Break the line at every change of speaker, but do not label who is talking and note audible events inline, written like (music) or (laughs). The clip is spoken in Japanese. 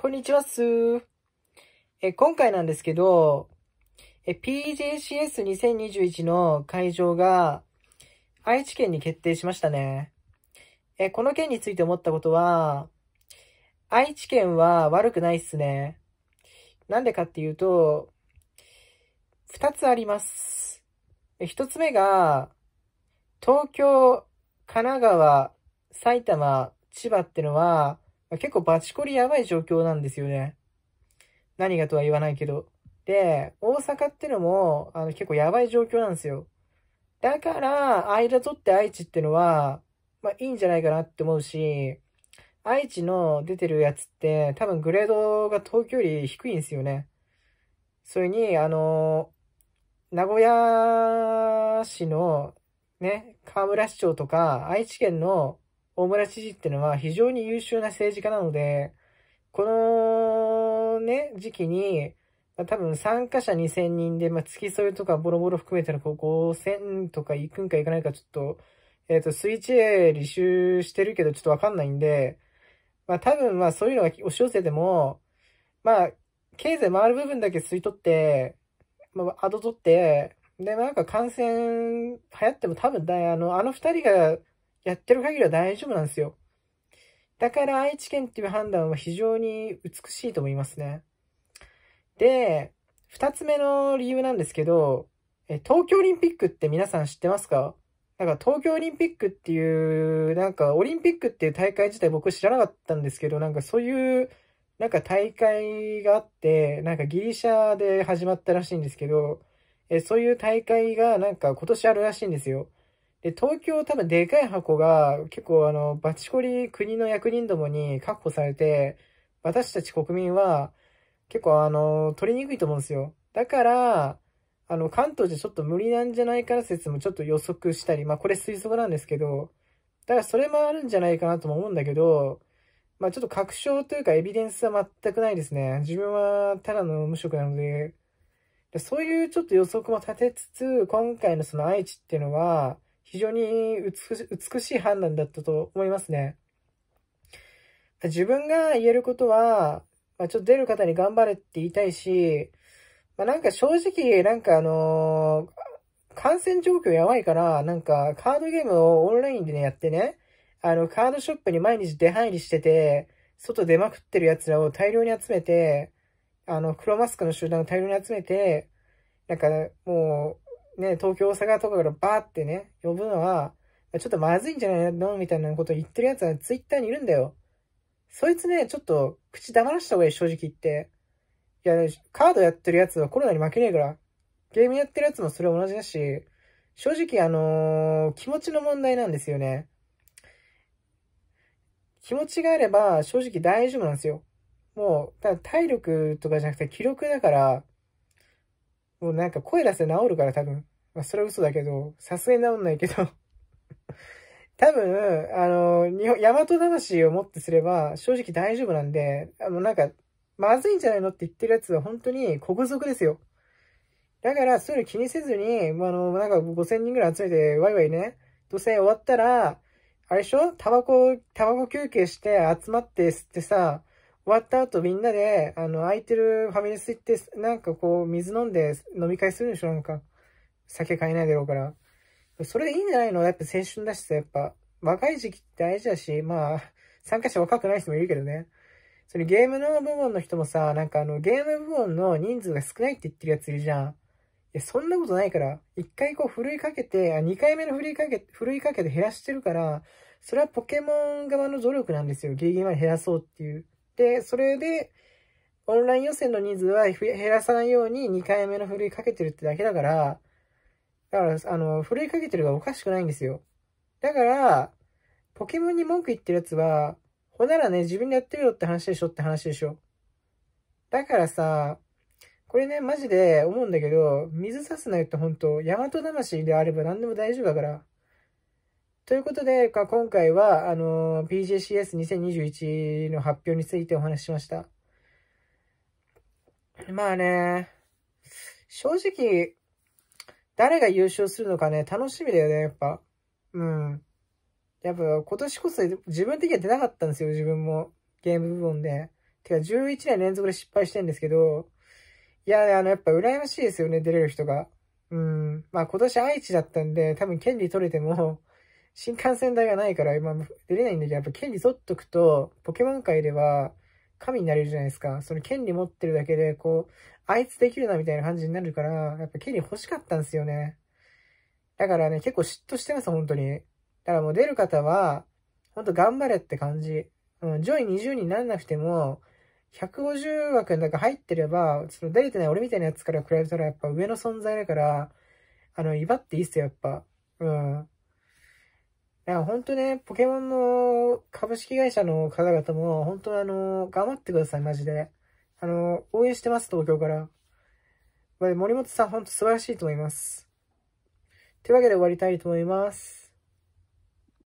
こんにちはっすえ、今回なんですけど、え、PJCS2021 の会場が愛知県に決定しましたね。え、この件について思ったことは、愛知県は悪くないっすね。なんでかっていうと、二つあります。一つ目が、東京、神奈川、埼玉、千葉ってのは、結構バチコリやばい状況なんですよね。何がとは言わないけど。で、大阪ってのも、あの、結構やばい状況なんですよ。だから、間取って愛知ってのは、まあいいんじゃないかなって思うし、愛知の出てるやつって多分グレードが東京より低いんですよね。それに、あの、名古屋市のね、河村市長とか、愛知県の大村知事ってのは非常に優秀な政治家なので、このね、時期に、多分参加者2000人で、まあ、付き添いとかボロボロ含めたらこう5000とか行くんか行かないかちょっと、えっ、ー、と、スイッチへ履修してるけどちょっとわかんないんで、まあ、多分まあそういうのが押し寄せても、まあ、経済回る部分だけ吸い取って、まあ、アド取って、で、まあ、なんか感染流行っても多分だ、あの、あの二人がやってる限りは大丈夫なんですよ。だから愛知県っていう判断は非常に美しいと思いますね。で、二つ目の理由なんですけど、東京オリンピックって皆さん知ってますかなんか東京オリンピックっていう、なんかオリンピックっていう大会自体僕知らなかったんですけど、なんかそういうなんか大会があって、なんかギリシャで始まったらしいんですけど、えそういう大会がなんか今年あるらしいんですよ。で、東京多分でかい箱が結構あの、バチコリ国の役人どもに確保されて、私たち国民は結構あの、取りにくいと思うんですよ。だから、あの、関東じゃちょっと無理なんじゃないか説もちょっと予測したり、まあこれ推測なんですけど、だからそれもあるんじゃないかなとも思うんだけど、まあちょっと確証というかエビデンスは全くないですね。自分はただの無職なので、そういうちょっと予測も立てつつ、今回のその愛知っていうのは、非常に美しい判断だったと思いますね。自分が言えることは、まあ、ちょっと出る方に頑張れって言いたいし、まあ、なんか正直、なんかあのー、感染状況やばいから、なんかカードゲームをオンラインでね、やってね、あの、カードショップに毎日出入りしてて、外出まくってる奴らを大量に集めて、あの、黒マスクの集団を大量に集めて、なんか、もう、ね、東京、大阪とかからバーってね、呼ぶのは、ちょっとまずいんじゃないのみたいなことを言ってる奴はツイッターにいるんだよ。そいつね、ちょっと口黙らした方がいい、正直言って。いや、カードやってる奴はコロナに負けねえから。ゲームやってる奴もそれ同じだし、正直あのー、気持ちの問題なんですよね。気持ちがあれば正直大丈夫なんですよ。もう、ただ体力とかじゃなくて気力だから、もうなんか声出せ治るから多分。まあ、それは嘘だけど、さすがに治んないけど (laughs) 多分、あの、日本、ヤマト魂をもってすれば、正直大丈夫なんで、あの、なんか、まずいんじゃないのって言ってるやつは本当に国賊ですよ。だから、そういうの気にせずに、まあ、の、なんか5000人ぐらい集めて、ワイワイね、土星終わったら、あれでしょタバコ、タバコ休憩して集まって吸ってさ、終わった後みんなで、あの、空いてるファミレス行って、なんかこう、水飲んで飲み会するんでしょなんか。酒買えないだろうから。それでいいんじゃないのやっぱ青春だしさ、やっぱ。若い時期って大事だし、まあ、参加者若くない人もいるけどね。それゲームの部門の人もさ、なんかあの、ゲーム部門の人数が少ないって言ってるやついるじゃん。いや、そんなことないから。一回こう、ふるいかけて、あ、二回目のふるいかけ、ふるいかけて減らしてるから、それはポケモン側の努力なんですよ。ギリギリまで減らそうっていう。で、それで、オンライン予選の人数は減らさないように2回目のふるいかけてるってだけだから、だから、あの、ふるいかけてるがおかしくないんですよ。だから、ポケモンに文句言ってるやつは、ほならね、自分でやってみろって話でしょって話でしょ。だからさ、これね、マジで思うんだけど、水差すなよって本当、マト魂であれば何でも大丈夫だから。ということで、今回は、あの、PJCS2021 の発表についてお話ししました。まあね、正直、誰が優勝するのかね、楽しみだよね、やっぱ。うん。やっぱ今年こそ自分的には出なかったんですよ、自分も。ゲーム部門で。てか11年連続で失敗してんですけど、いや、あの、やっぱ羨ましいですよね、出れる人が。うん。まあ今年愛知だったんで、多分権利取れても、新幹線代がないから今出れないんだけど、やっぱ権利取っとくと、ポケモン界では神になれるじゃないですか。その権利持ってるだけで、こう、あいつできるなみたいな感じになるから、やっぱ権利欲しかったんですよね。だからね、結構嫉妬してます、本当に。だからもう出る方は、ほんと頑張れって感じ。うん、上位20にならなくても、150枠の中入ってれば、その出れてない俺みたいなやつから比べたらやっぱ上の存在だから、あの、威張っていいっすよ、やっぱ。うん。いや、ほんとね、ポケモンの株式会社の方々も、本当あの、頑張ってください、マジで。あの、応援してます、東京から。森本さん、ほんと素晴らしいと思います。というわけで終わりたいと思います。